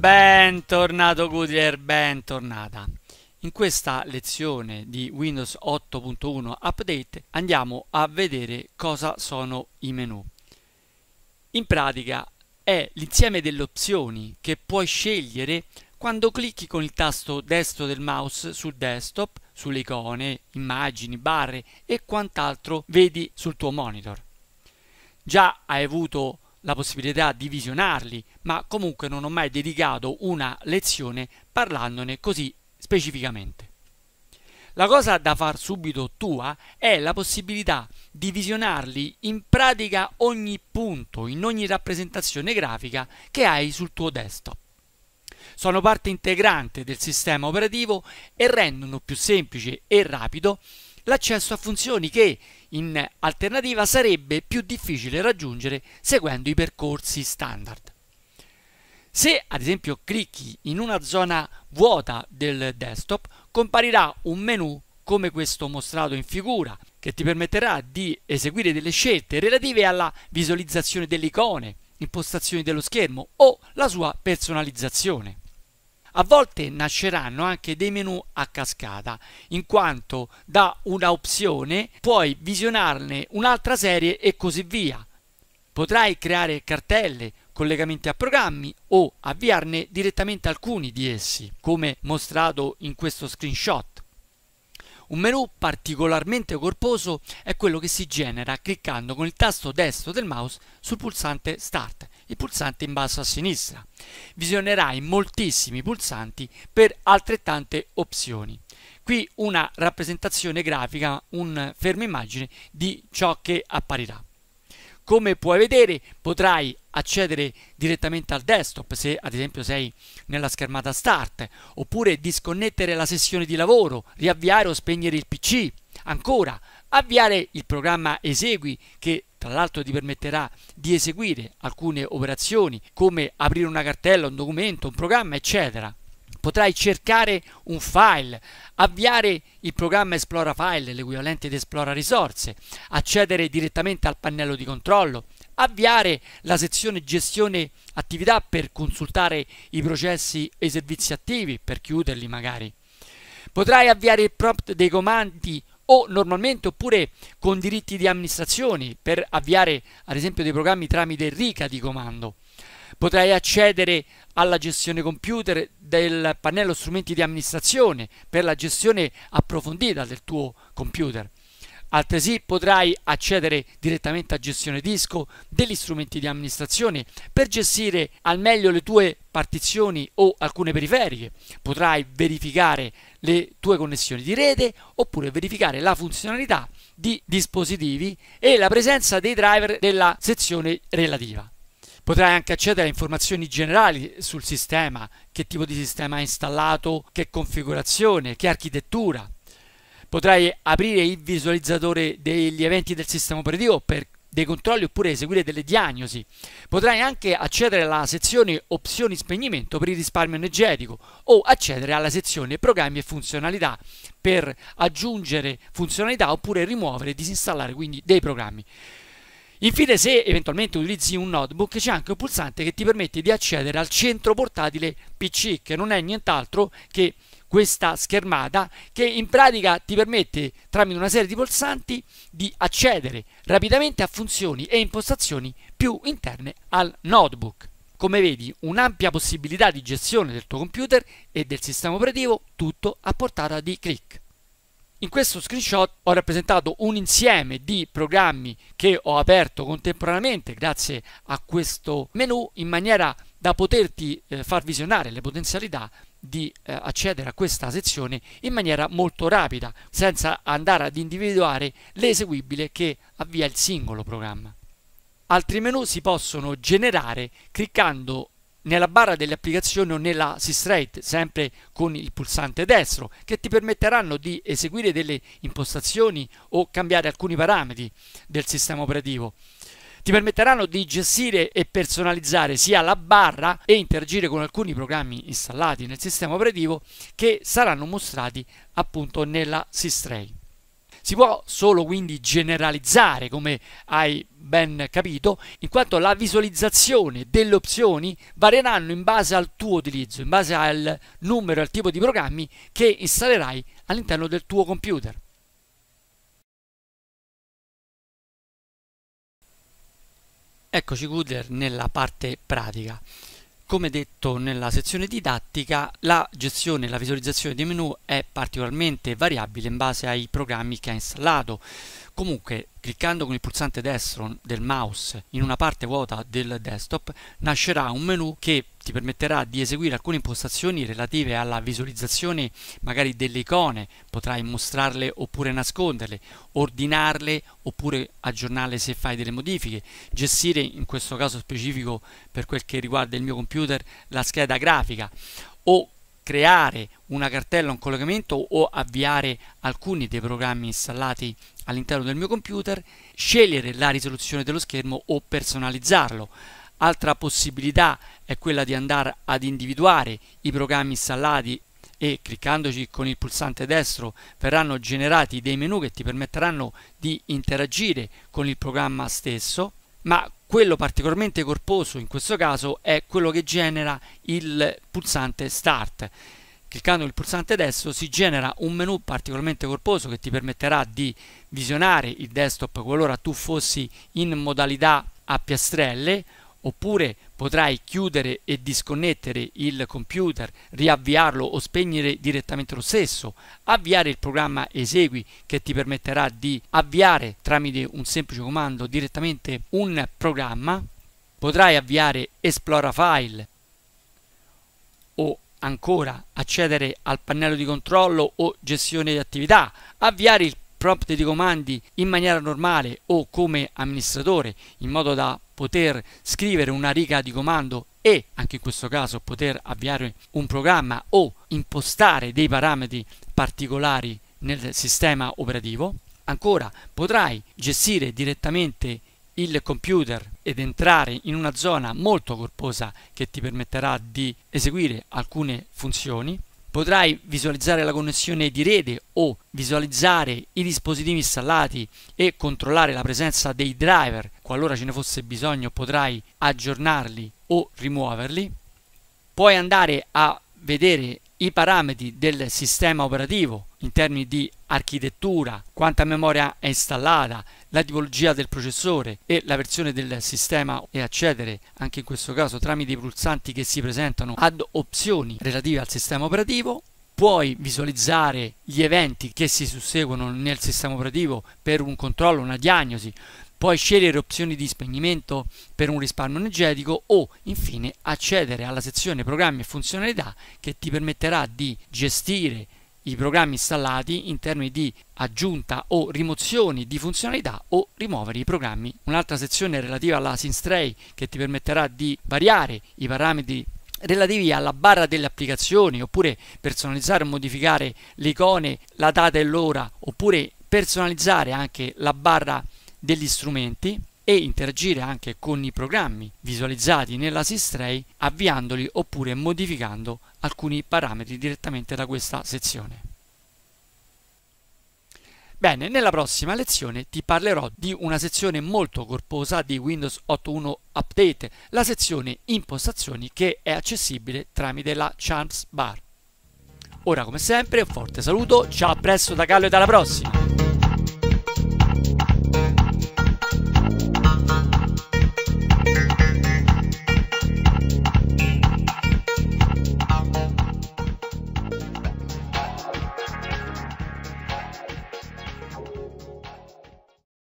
Bentornato Goodyear, bentornata. In questa lezione di Windows 8.1 Update andiamo a vedere cosa sono i menu. In pratica è l'insieme delle opzioni che puoi scegliere quando clicchi con il tasto destro del mouse sul desktop, sulle icone, immagini, barre e quant'altro vedi sul tuo monitor. Già hai avuto la possibilità di visionarli, ma comunque non ho mai dedicato una lezione parlandone così specificamente. La cosa da far subito tua è la possibilità di visionarli in pratica ogni punto, in ogni rappresentazione grafica che hai sul tuo desktop. Sono parte integrante del sistema operativo e rendono più semplice e rapido l'accesso a funzioni che in alternativa sarebbe più difficile raggiungere seguendo i percorsi standard. Se ad esempio clicchi in una zona vuota del desktop comparirà un menu come questo mostrato in figura che ti permetterà di eseguire delle scelte relative alla visualizzazione delle icone, impostazioni dello schermo o la sua personalizzazione. A volte nasceranno anche dei menu a cascata, in quanto da una opzione puoi visionarne un'altra serie e così via. Potrai creare cartelle, collegamenti a programmi o avviarne direttamente alcuni di essi, come mostrato in questo screenshot. Un menu particolarmente corposo è quello che si genera cliccando con il tasto destro del mouse sul pulsante Start il pulsante in basso a sinistra. Visionerai moltissimi pulsanti per altrettante opzioni. Qui una rappresentazione grafica, un fermo immagine di ciò che apparirà. Come puoi vedere potrai accedere direttamente al desktop se ad esempio sei nella schermata start oppure disconnettere la sessione di lavoro, riavviare o spegnere il PC, ancora avviare il programma esegui che tra l'altro ti permetterà di eseguire alcune operazioni come aprire una cartella, un documento, un programma, eccetera. Potrai cercare un file, avviare il programma Esplora File, l'equivalente di Esplora Risorse, accedere direttamente al pannello di controllo, avviare la sezione gestione attività per consultare i processi e i servizi attivi, per chiuderli magari. Potrai avviare il prompt dei comandi o normalmente oppure con diritti di amministrazione per avviare ad esempio dei programmi tramite rica di comando. Potrai accedere alla gestione computer del pannello strumenti di amministrazione per la gestione approfondita del tuo computer. Altresì potrai accedere direttamente a gestione disco degli strumenti di amministrazione per gestire al meglio le tue partizioni o alcune periferiche. Potrai verificare le tue connessioni di rete oppure verificare la funzionalità di dispositivi e la presenza dei driver della sezione relativa. Potrai anche accedere a informazioni generali sul sistema, che tipo di sistema è installato, che configurazione, che architettura, Potrai aprire il visualizzatore degli eventi del sistema operativo per dei controlli oppure eseguire delle diagnosi. Potrai anche accedere alla sezione opzioni spegnimento per il risparmio energetico o accedere alla sezione programmi e funzionalità per aggiungere funzionalità oppure rimuovere e disinstallare quindi dei programmi. Infine se eventualmente utilizzi un notebook c'è anche un pulsante che ti permette di accedere al centro portatile PC che non è nient'altro che questa schermata che in pratica ti permette tramite una serie di pulsanti di accedere rapidamente a funzioni e impostazioni più interne al notebook. Come vedi, un'ampia possibilità di gestione del tuo computer e del sistema operativo, tutto a portata di clic. In questo screenshot ho rappresentato un insieme di programmi che ho aperto contemporaneamente grazie a questo menu in maniera da poterti eh, far visionare le potenzialità di eh, accedere a questa sezione in maniera molto rapida, senza andare ad individuare l'eseguibile che avvia il singolo programma. Altri menu si possono generare cliccando nella barra delle applicazioni o nella Systrate, sempre con il pulsante destro, che ti permetteranno di eseguire delle impostazioni o cambiare alcuni parametri del sistema operativo ti permetteranno di gestire e personalizzare sia la barra e interagire con alcuni programmi installati nel sistema operativo che saranno mostrati appunto nella Sistray. Si può solo quindi generalizzare, come hai ben capito, in quanto la visualizzazione delle opzioni varieranno in base al tuo utilizzo, in base al numero e al tipo di programmi che installerai all'interno del tuo computer. Eccoci Goodler nella parte pratica. Come detto nella sezione didattica, la gestione e la visualizzazione dei menu è particolarmente variabile in base ai programmi che ha installato. Comunque, cliccando con il pulsante destro del mouse in una parte vuota del desktop, nascerà un menu che ti permetterà di eseguire alcune impostazioni relative alla visualizzazione magari delle icone, potrai mostrarle oppure nasconderle, ordinarle oppure aggiornarle se fai delle modifiche, gestire in questo caso specifico per quel che riguarda il mio computer la scheda grafica o creare una cartella, un collegamento o avviare alcuni dei programmi installati all'interno del mio computer, scegliere la risoluzione dello schermo o personalizzarlo. Altra possibilità è quella di andare ad individuare i programmi installati e cliccandoci con il pulsante destro verranno generati dei menu che ti permetteranno di interagire con il programma stesso, ma quello particolarmente corposo in questo caso è quello che genera il pulsante Start. Cliccando il pulsante destro si genera un menu particolarmente corposo che ti permetterà di visionare il desktop qualora tu fossi in modalità a piastrelle oppure potrai chiudere e disconnettere il computer, riavviarlo o spegnere direttamente lo stesso, avviare il programma Esegui che ti permetterà di avviare tramite un semplice comando direttamente un programma, potrai avviare Esplora File o ancora accedere al pannello di controllo o gestione di attività, avviare il prompt dei comandi in maniera normale o come amministratore in modo da poter scrivere una riga di comando e anche in questo caso poter avviare un programma o impostare dei parametri particolari nel sistema operativo. Ancora potrai gestire direttamente il computer ed entrare in una zona molto corposa che ti permetterà di eseguire alcune funzioni Potrai visualizzare la connessione di rete o visualizzare i dispositivi installati e controllare la presenza dei driver. Qualora ce ne fosse bisogno potrai aggiornarli o rimuoverli. Puoi andare a vedere i parametri del sistema operativo in termini di architettura, quanta memoria è installata, la tipologia del processore e la versione del sistema e accedere anche in questo caso tramite i pulsanti che si presentano ad opzioni relative al sistema operativo puoi visualizzare gli eventi che si susseguono nel sistema operativo per un controllo, una diagnosi, puoi scegliere opzioni di spegnimento per un risparmio energetico o infine accedere alla sezione programmi e funzionalità che ti permetterà di gestire i programmi installati in termini di aggiunta o rimozioni di funzionalità o rimuovere i programmi. Un'altra sezione è relativa alla Sinstray che ti permetterà di variare i parametri relativi alla barra delle applicazioni oppure personalizzare o modificare le icone, la data e l'ora oppure personalizzare anche la barra degli strumenti e interagire anche con i programmi visualizzati nella Sistray avviandoli oppure modificando alcuni parametri direttamente da questa sezione. Bene, nella prossima lezione ti parlerò di una sezione molto corposa di Windows 8.1 Update, la sezione impostazioni che è accessibile tramite la Charms Bar. Ora come sempre un forte saluto, ciao a presto da Gallo e alla prossima!